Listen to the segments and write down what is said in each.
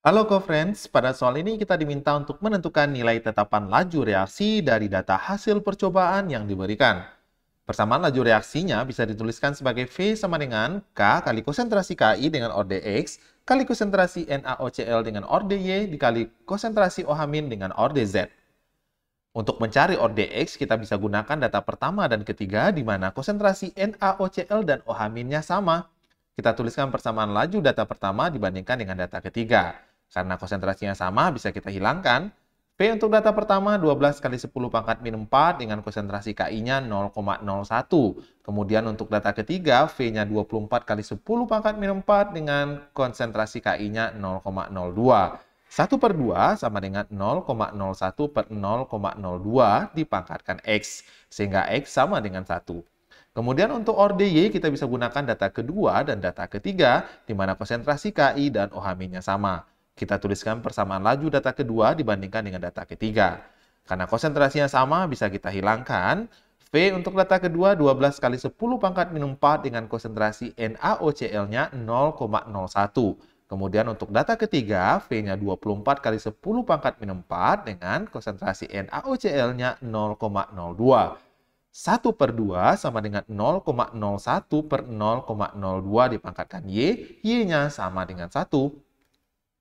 Halo co-friends, pada soal ini kita diminta untuk menentukan nilai tetapan laju reaksi dari data hasil percobaan yang diberikan. Persamaan laju reaksinya bisa dituliskan sebagai V sama dengan K kali konsentrasi KI dengan orde X kali konsentrasi NaOCl dengan orde Y dikali konsentrasi OH- dengan orde Z. Untuk mencari orde X, kita bisa gunakan data pertama dan ketiga di mana konsentrasi NaOCl dan OH- nya sama. Kita tuliskan persamaan laju data pertama dibandingkan dengan data ketiga. Karena konsentrasinya sama, bisa kita hilangkan. P untuk data pertama 12 kali 10 pangkat min 4 dengan konsentrasi KI-nya 0,01. Kemudian untuk data ketiga, V-nya 24 kali 10 pangkat min 4 dengan konsentrasi KI-nya 0,02. 1 per 2 sama dengan 0,01 per 0,02 dipangkatkan X, sehingga X sama dengan 1. Kemudian untuk y, kita bisa gunakan data kedua dan data ketiga, di mana konsentrasi KI dan OHM-nya sama. Kita tuliskan persamaan laju data kedua dibandingkan dengan data ketiga. Karena konsentrasinya sama, bisa kita hilangkan. V untuk data kedua 12 kali 10 pangkat minus 4 dengan konsentrasi NaOCl-nya 0,01. Kemudian untuk data ketiga, V-nya 24 kali 10 pangkat minus 4 dengan konsentrasi NaOCl-nya 0,02. 1 per 2 sama dengan 0,01 per 0,02 dipangkatkan Y, Y-nya sama dengan 1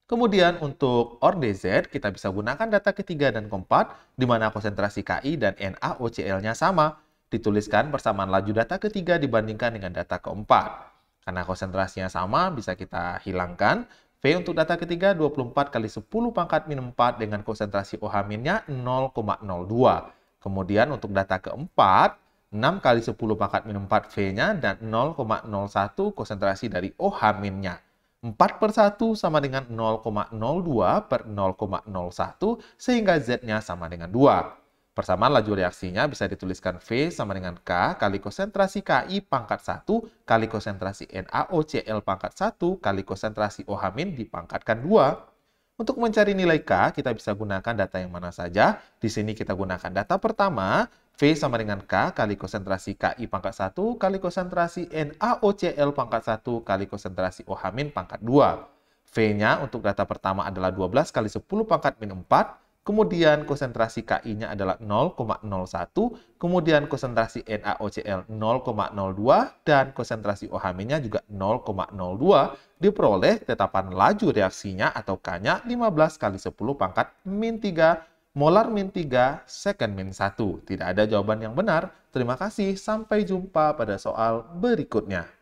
Kemudian untuk OR DZ, kita bisa gunakan data ketiga dan keempat, di mana konsentrasi KI dan NaOCl-nya sama. Dituliskan persamaan laju data ketiga dibandingkan dengan data keempat. Karena konsentrasinya sama, bisa kita hilangkan. V untuk data ketiga 24 kali 10 pangkat min 4 dengan konsentrasi OH minnya 0,02. Kemudian untuk data keempat, 6 kali 10 pangkat min 4 V-nya dan 0,01 konsentrasi dari OH minnya. 4 per 1 sama dengan 0,02 per 0,01 sehingga Z-nya sama dengan 2. Persamaan laju reaksinya bisa dituliskan V sama dengan K kali konsentrasi KI pangkat 1 kali konsentrasi NaOCl pangkat 1 kali konsentrasi OH- dipangkatkan 2. Untuk mencari nilai K, kita bisa gunakan data yang mana saja. Di sini kita gunakan data pertama, V sama dengan K kali konsentrasi KI pangkat 1 kali konsentrasi NaOCl pangkat 1 kali konsentrasi OH- pangkat 2. V-nya untuk data pertama adalah 12 kali 10 pangkat min 4, kemudian konsentrasi KI-nya adalah 0,01, kemudian konsentrasi NaOCl 0,02, dan konsentrasi OH-nya juga 0,02, diperoleh tetapan laju reaksinya atau K-nya 15 kali 10 pangkat min 3 molar min 3, second min 1. Tidak ada jawaban yang benar. Terima kasih, sampai jumpa pada soal berikutnya.